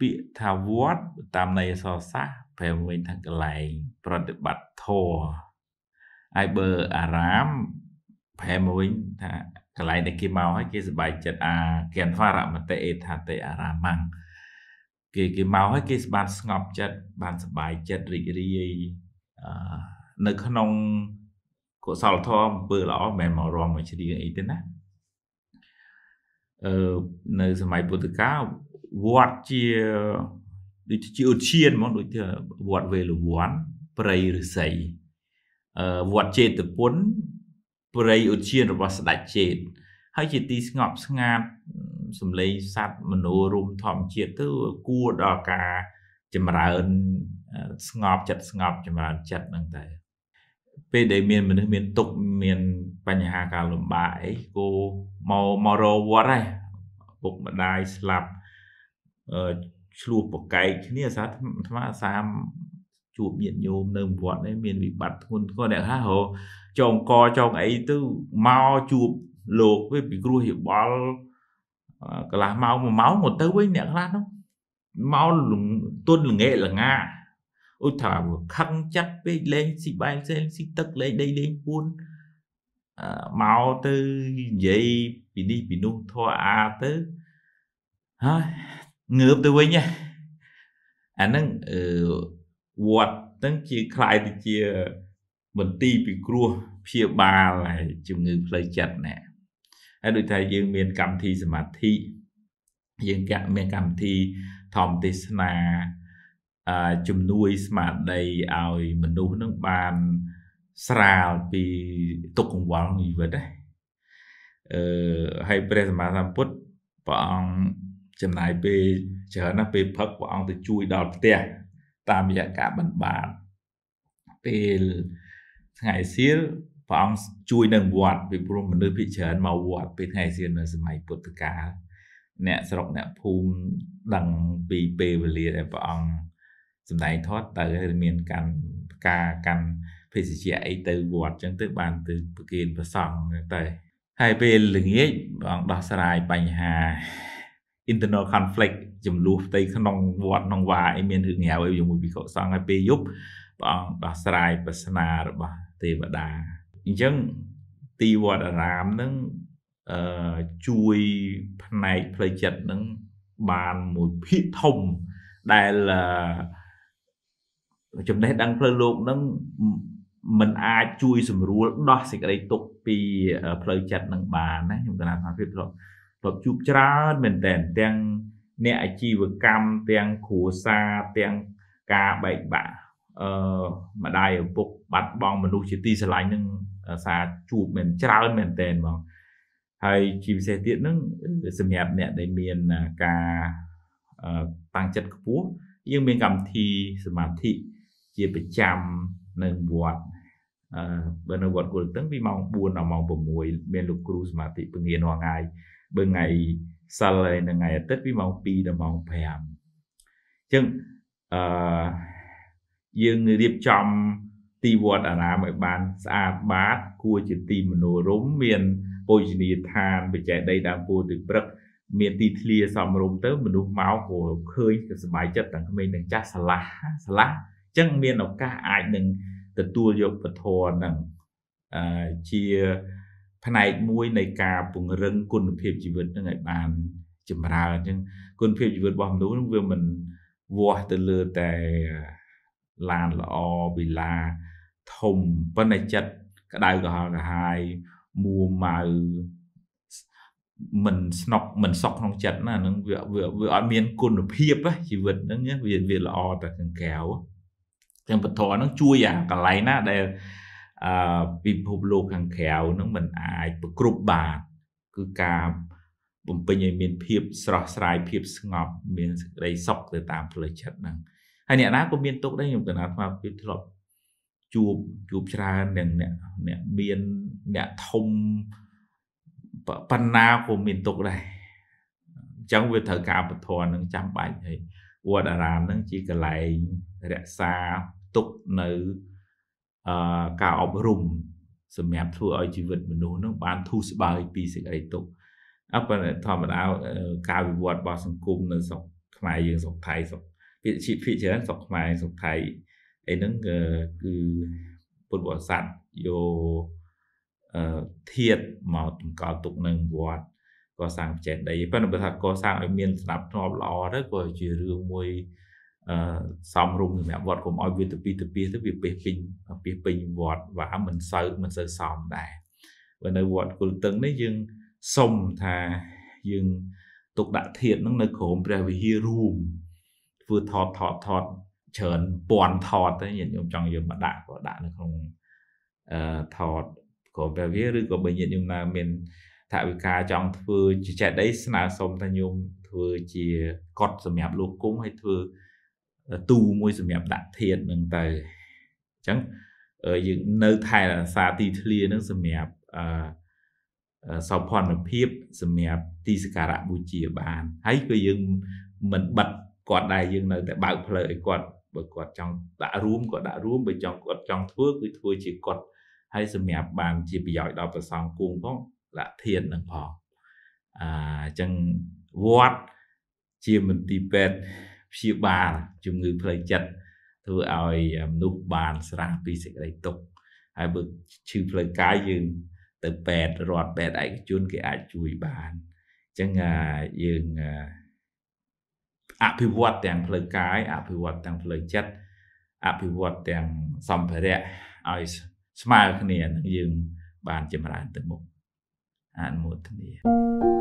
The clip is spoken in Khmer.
ពាក្យថាវត្តតាមន័យអក្សរសាស្ត្រប្រែវិញថាកន្លែង ប្រតិបត្តិធម៌ហើយបើអារាមប្រែមកវិញថាកន្លែងដែលគេមកហើយគេសប្បាយចិត្តអាកេនវរមតិអេថាតេអារាមੰងគេគេមកហើយគេបានស្ងប់ចិត្តបានសប្បាយចិត្តរីករាយនៅក្នុងកុសលធម៌អំពើល្អមិនមែនមករំមកជ្រៀងអីទេណាអឺនៅសម័យពុទ្ធកាលវត្តជាដូចជាឧឈានហ្មងដូចជាវត្តវេលវ័នព្រៃឫស្សីវត្តចេតពុនព្រៃឧឈានរបស់ស្ដេចចេតហើយជាទីស្ងប់ស្ងាត់សំឡេងសัตว์មនោរមធម្មជាតិទៅគួរដល់ការចម្រើនស្ងប់ចិត្តស្ងប់ចម្រើនចិត្តហ្នឹងតែពេលដែលមានមនុស្សមានទុកមានបញ្ហាការលំបាកអីគោមកមករវត្តហើយពុកម្ដាយស្លាប់ឆ្លោះប្រកែកគ្នាសាថ្មសាមជួបញាតិញោមនៅវត្តនេះមានវិបត្តិធ្ងន់ធ្ងរអ្នកថាហៅចងកចងអីទៅមកជួបលោកវាពីគ្រោះយោបល់កន្លះម៉ោងមួយម៉ោងមកទៅវិញអ្នកខ្លះនោះមកទុនល្ងាកល្ងាអូថាខឹងចាត់ពេកលេងស៊ីបាយផ្សេងស៊ីទឹកលេងដីលេងពួនមកទៅនិយាយពីនេះពីនោះធေါ်អាទៅហើយងើបទៅវិញអាហ្នឹងអឺវត្តហ្នឹងជាคล้ายទៅជាមន្ទីរពិគ្រោះព្យាបាលហើយជំងឺផ្លូវចិត្តណែហើយដូចថាយើងមានកម្មវិធីសមាធិយើងមានកម្មវិធីធម្មទេសនាជំនួយស្មារតីឲ្យមនុស្សនឹងបានស្រាលពីទុកកង្វល់ជីវិតណាអឺហើយព្រះសម្មាសម្ពុទ្ធព្រះអង្គចំណាយពេលច្រើនណាស់ពេលផឹកព្រះអង្គទៅជួយដល់ផ្ទះតាមរយៈការបណ្បាតពេលថ្ងៃសៀលព្រះអង្គជួយនៅវត្តពីព្រោះមនុស្សភាគច្រើនមកវត្តពេលថ្ងៃសៀលនៅសម័យពុទ្ធកាលអ្នកស្រុកអ្នកភូមិដឹងពីពេលវេលាដែលព្រះអង្គសម្ដែងធាត់ទៅមានកម្មផ្កាកម្មភេសជ្ជៈអីទៅវត្តចឹងទៅបានទៅប្រគេនព្រះសង្ឃតែហើយពេលល្ងាចព្រះអង្គដោះស្រាយបញ្ហា internal conflict ចំនួនផ្ទៃក្នុងវត្តក្នុងវាអីមានរឿងរ៉ាវអីជាមួយភិក្ខុសង្ឃហើយពេលយប់ព្រះអង្គដោះស្រាយប្រស្នារបស់ទេវតាអញ្ចឹងទីវត្តអារាមនឹងអឺជួយផ្នែកផ្លូវចិត្តនឹងបានមួយភាគធំដែលចំណេះដឹងផ្លូវលោកនឹងมันអាចជួយ សម្រួលដោះសេចក្តីទុកពីផ្លូវចិត្តនឹងបានណាខ្ញុំកណាថាភាពធ្លាប់ធ្លាប់ជួបច្រើនមែនតើទាំងអ្នកអាជីវកម្មទាំងគ្រួសារទាំងការបែកបាក់អឺម្ដាយឪពុកបាត់បង់មនុស្សជាទីស្រឡាញ់នឹងសារជួបមែនច្រើនមែនតើហ្មងហើយជាពិសេសទៀតហ្នឹងសម្រាប់អ្នកដែលមានការតាំងចិត្តខ្ពស់យើងមានកម្មវិធីសមាធិជាប្រចាំនៅវត្តអឺបើនៅវត្តគុលតឹងពីម៉ោង4ដល់ម៉ោង6មានលោកគ្រូសមាធិពងារាល់ថ្ងៃបើថ្ងៃសិលហើយនឹងថ្ងៃអាទិត្យពីម៉ោង2ដល់ម៉ោង5អញ្ចឹងអឺយើងរៀបចំទីវត្តអារាមឲ្យបានស្អាតបាត គួរជាទីមនោរម្យមានភោជនីយដ្ឋានបច្ច័យដីដើមពោធិ៍ទឹកព្រឹក មានទីធ្លាសំរុំទៅមនុស្សមកក៏ឃើញក៏សប្បាយចិត្តទាំងក្មេងទាំងចាស់ឆ្លាស់ឆ្លាស់អញ្ចឹងមានឱកាសអាចនឹងទទួលយកពធនឹងជាផ្នែកមួយនៃការពង្រឹងគុណភាពជីវិតនឹងឲ្យបានចម្រើនអញ្ចឹងគុណភាពជីវិតរបស់មនុស្សនឹងវាមិនវាស់ទៅលើតែឡានល្អវិឡាធំប៉ុន្តែចិត្តក្តៅក្រហល់ក្រហាយមួម៉ៅមិនស្នុកមិនសក់ក្នុងចិត្តណានឹងវាវាអត់មានគុណភាពជីវិតហ្នឹងវាវាល្អតែខាងក្រៅចឹងពធហ្នឹងជួយអាកន្លែងណាដែលអឺពិភពលោកខាងក្រៅនឹងมันអាចប្រគ្រប់បាន គឺការបំពេញឲ្យមានភាពស្រស់ស្រាយភាពស្ងប់មានសេចក្តីសុខទៅតាមផ្លូវចិត្តហ្នឹងហើយអ្នកណាក៏មានទុកដែរខ្ញុំកណាត់ថាពីធ្លាប់ជួបជួបច្រើនទាំងអ្នកអ្នកមានអ្នកធំប៉ុណ្ណាក៏មានទុកដែរអញ្ចឹងវាត្រូវការបធរនឹងចាំបាច់ហើយវត្តអារាមនឹងជាកន្លែងរក្សាទុកនៅការអប់រំសម្រាប់ធ្វើឲ្យជីវិតមនុស្សនឹងបានធូរស្បើយពីសេចក្តីទុក្ខអពធម្មតាការវិវត្តរបស់សង្គមនៅស្រុកខ្មែរយើងស្រុកថៃស្រុកពាក្យភាគច្រើនស្រុកខ្មែរស្រុកថៃអីហ្នឹងគឺពុទ្ធបរិស័ទយកអឺធាតមកតម្កល់ទុកនៅវត្តកសាងចេតដីប៉ុន្តែបើថាកសាងឲ្យមានស្ដាប់ធ្នាប់ល្អទៅក៏ជារឿងមួយសំរុំសម្រាប់វត្តកុំឲ្យវាទៅពីទៅពីទៅវាពេះពេញពេះពេញវត្តវាមិនសូវមិនសូវសំដែរបើនៅវត្តគុលតឹងនេះយើងសុំថាយើងទុកដាក់ធាតនឹងនៅក្រោមព្រះវិហាររួមធ្វើថតថតថតច្រើនពាន់ថតទៅញាតិញោមចង់យើងមកដាក់ក៏ដាក់នៅក្នុងអឺថតក្រោមព្រះវិហារឬក៏បើញាតិញោមណាមានថាវិការចង់ធ្វើជាចេតដីស្នើសុំថាញោមធ្វើជាកត់សម្រាប់លោកគុំហើយធ្វើទូមួយសម្រាប់ដាក់ធាតនឹងទៅអញ្ចឹងយើងនៅថែរក្សាទីធ្លានឹងសម្រាប់អឺសោភ័ណភាពសម្រាប់ទីសក្ការៈបូជាបានហើយក៏យើងមិនបិទគាត់ដែរយើងនៅតែបើកផ្លូវឲ្យគាត់បើគាត់ចង់ដាក់រួមគាត់ដាក់រួមបើចង់គាត់ចង់ធ្វើគឺធ្វើជាគាត់ហើយសម្រាប់បានជាប្រយោជន៍ដល់ប្រសងគួងផងលក្ខធាននឹងផងអញ្ចឹងវត្តជាមន្ទីរពេទ្យព្យាបាលជំងឺផ្លូវចិត្តធ្វើឲ្យមនុស្សបានស្រាលពីសេចក្តីទុក្ខហើយបើឈឺផ្លូវកាយយើង ទៅពេទ្យរដ្ឋពេទ្យឯកជនគេអាចជួយបានអញ្ចឹងយើងអភិវឌ្ឍទាំងផ្លូវកាយអភិវឌ្ឍទាំងផ្លូវចិត្តអភិវឌ្ឍទាំងសម្ភារៈឲ្យស្មើគ្នានឹងយើង បានចម្រើនទៅមុខអនុមោទនា